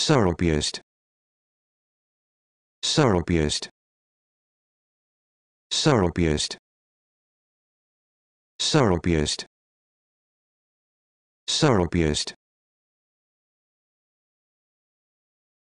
Syrupiest. Syrupiest. Syrupiest. Syrupiest. Syrupiest.